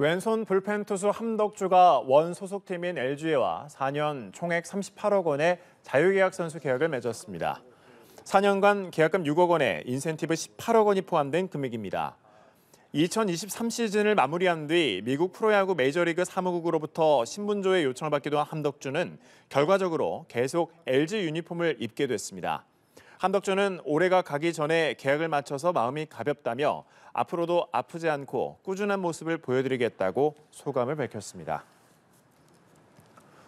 왼손 불펜 투수 함덕주가 원 소속팀인 LG와 4년 총액 38억 원의 자유계약 선수 계약을 맺었습니다. 4년간 계약금 6억 원에 인센티브 18억 원이 포함된 금액입니다. 2023 시즌을 마무리한 뒤 미국 프로야구 메이저리그 사무국으로부터 신분조의 요청을 받기도 한 함덕주는 결과적으로 계속 LG 유니폼을 입게 됐습니다. 한덕준은 올해가 가기 전에 계약을 마쳐서 마음이 가볍다며 앞으로도 아프지 않고 꾸준한 모습을 보여드리겠다고 소감을 밝혔습니다.